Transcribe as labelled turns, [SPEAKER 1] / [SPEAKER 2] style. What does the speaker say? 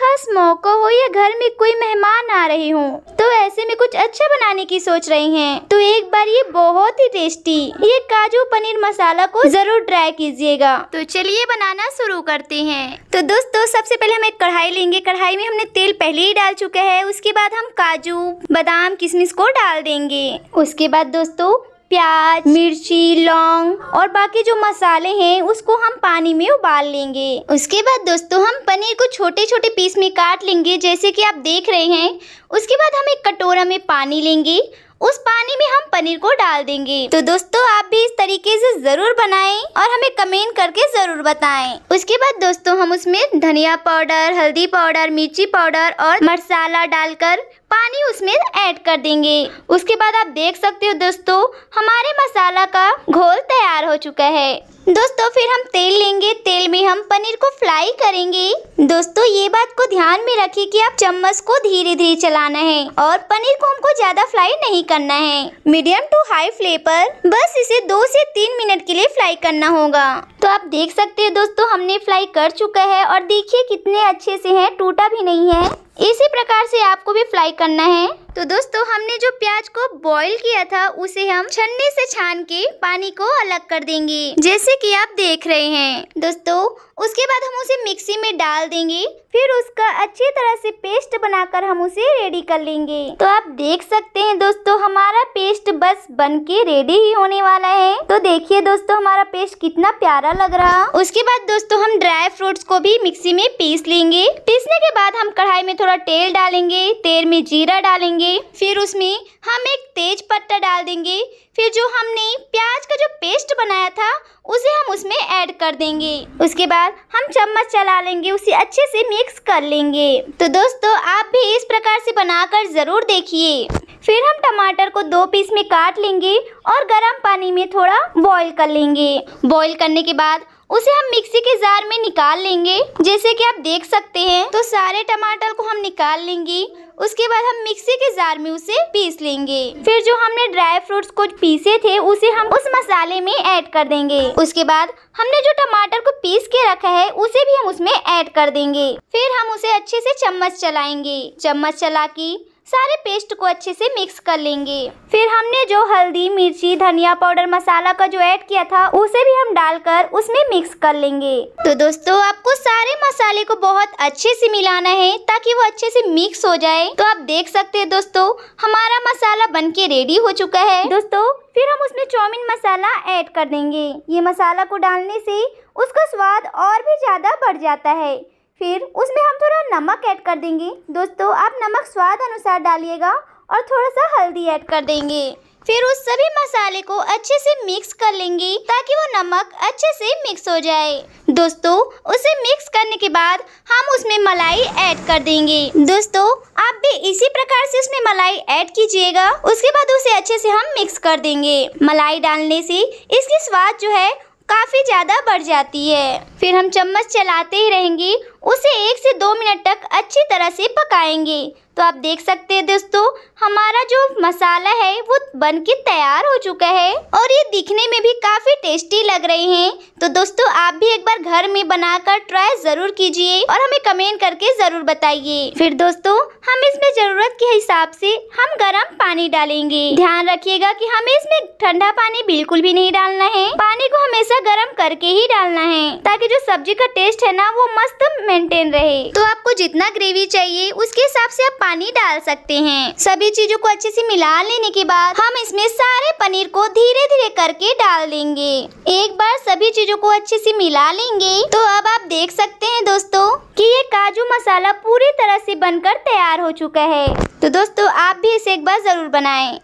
[SPEAKER 1] खास मौका हो या घर में कोई मेहमान आ रहे हो तो ऐसे में कुछ अच्छा बनाने की सोच रही हैं तो एक बार ये बहुत ही टेस्टी ये काजू पनीर मसाला को जरूर ट्राई कीजिएगा तो चलिए बनाना शुरू करते हैं तो दोस्तों सबसे पहले हम एक कढ़ाई लेंगे कढ़ाई में हमने तेल पहले ही डाल चुका है उसके बाद हम काजू बादाम किशमिश को डाल देंगे उसके बाद दोस्तों प्याज मिर्ची लौंग और बाकी जो मसाले हैं उसको हम पानी में उबाल लेंगे उसके बाद दोस्तों हम पनीर को छोटे छोटे पीस में काट लेंगे जैसे कि आप देख रहे हैं उसके बाद हम एक कटोरा में पानी लेंगे उस पानी में हम पनीर को डाल देंगे तो दोस्तों आप भी इस तरीके से जरूर बनाएं और हमें कमेंट करके जरूर बताएं। उसके बाद दोस्तों हम उसमें धनिया पाउडर हल्दी पाउडर मिर्ची पाउडर और मसाला डालकर पानी उसमें ऐड कर देंगे उसके बाद आप देख सकते हो दोस्तों हमारे मसाला का घोल तैयार हो चुका है दोस्तों फिर हम तेल लेंगे तेल में हम पनीर को फ्राई करेंगे दोस्तों ये बात को ध्यान में रखिए कि आप चम्मच को धीरे धीरे चलाना है और पनीर को हमको ज्यादा फ्राई नहीं करना है मीडियम टू हाई फ्लेम पर बस इसे दो से तीन मिनट के लिए फ्राई करना होगा तो आप देख सकते हैं दोस्तों हमने फ्राई कर चुका है और देखिए कितने अच्छे से है टूटा भी नहीं है इसी प्रकार से आपको भी फ्राई करना है तो दोस्तों हमने जो प्याज को बॉईल किया था उसे हम छन्नी से छान के पानी को अलग कर देंगे जैसे कि आप देख रहे हैं दोस्तों उसके बाद हम उसे मिक्सी में डाल देंगे फिर उसका अच्छी तरह से पेस्ट बनाकर हम उसे रेडी कर लेंगे तो आप देख सकते हैं दोस्तों हमारा पेस्ट बस बन के रेडी ही होने वाला है तो देखिए दोस्तों हमारा पेस्ट कितना प्यारा लग रहा उसके बाद दोस्तों हम ड्राई फ्रूट्स को भी मिक्सी में पीस लेंगे पीसने के बाद हम कढ़ाई में थोड़ा तेल डालेंगे तेल में जीरा डालेंगे फिर उसमें हम एक तेज पत्ता डाल देंगे फिर जो हमने प्याज का जो पेस्ट बनाया था उसे हम उसमें ऐड कर देंगे उसके बाद हम चम्मच चला लेंगे उसे अच्छे से मिक्स कर लेंगे तो दोस्तों आप भी इस प्रकार से बनाकर ज़रूर देखिए फिर हम टमाटर को दो पीस में काट लेंगे और गर्म पानी में थोड़ा बॉईल कर लेंगे बॉईल करने के बाद उसे हम मिक्सी के जार में निकाल लेंगे जैसे कि आप देख सकते हैं तो सारे टमाटर को हम निकाल लेंगे उसके बाद हम मिक्सी के जार में उसे पीस लेंगे फिर जो हमने ड्राई फ्रूट्स को पीसे थे उसे हम उस मसाले में ऐड कर देंगे उसके बाद हमने जो टमाटर को पीस के रखा है उसे भी हम उसमें ऐड कर देंगे फिर हम उसे अच्छे से चम्मच चलाएंगे चम्मच चला के सारे पेस्ट को अच्छे से मिक्स कर लेंगे फिर हमने जो हल्दी मिर्ची धनिया पाउडर मसाला का जो ऐड किया था उसे भी हम डालकर उसमें मिक्स कर लेंगे तो दोस्तों आपको सारे मसाले को बहुत अच्छे से मिलाना है ताकि वो अच्छे से मिक्स हो जाए तो आप देख सकते हैं दोस्तों हमारा मसाला बन के रेडी हो चुका है दोस्तों फिर हम उसमें चौमिन मसाला ऐड कर देंगे ये मसाला को डालने से उसका स्वाद और भी ज़्यादा बढ़ जाता है फिर उसमें हम थोड़ा नमक ऐड कर देंगे दोस्तों आप नमक स्वाद अनुसार डालिएगा और थोड़ा सा हल्दी ऐड कर देंगे फिर उस सभी मसाले को अच्छे से मिक्स कर लेंगे ताकि वो नमक अच्छे से मिक्स हो जाए दोस्तों उसे मिक्स करने के बाद हम उसमें मलाई ऐड कर देंगे दोस्तों आप भी इसी प्रकार से उसमें मलाई ऐड कीजिएगा उसके बाद उसे अच्छे से हम मिक्स कर देंगे मलाई डालने से इसकी स्वाद जो है काफ़ी ज़्यादा बढ़ जाती है फिर हम चम्मच चलाते ही रहेंगे उसे एक से दो मिनट तक अच्छी तरह से पकाएंगे तो आप देख सकते हैं दोस्तों हमारा जो मसाला है वो बन के तैयार हो चुका है और ये दिखने में भी काफ़ी टेस्टी लग रहे हैं तो दोस्तों आप भी एक बार घर में बनाकर ट्राई ज़रूर कीजिए और हमें कमेंट करके ज़रूर बताइए फिर दोस्तों हम इसमें ज़रूरत के हिसाब से हम गर्म पानी डालेंगे ध्यान रखिएगा कि हमें इसमें ठंडा पानी बिल्कुल भी नहीं डालना है पानी को हमेशा गर्म करके ही डालना है ताकि जो सब्जी का टेस्ट है ना वो मस्त मेंटेन रहे तो आपको जितना ग्रेवी चाहिए उसके हिसाब से आप पानी डाल सकते हैं सभी चीजों को अच्छे से मिला लेने के बाद हम इसमें सारे पनीर को धीरे धीरे करके डाल देंगे एक बार सभी चीजों को अच्छे से मिला लेंगे तो अब आप देख सकते हैं दोस्तों कि ये काजू मसाला पूरी तरह से बनकर तैयार हो चुका है तो दोस्तों आप भी इसे एक बार जरूर बनाए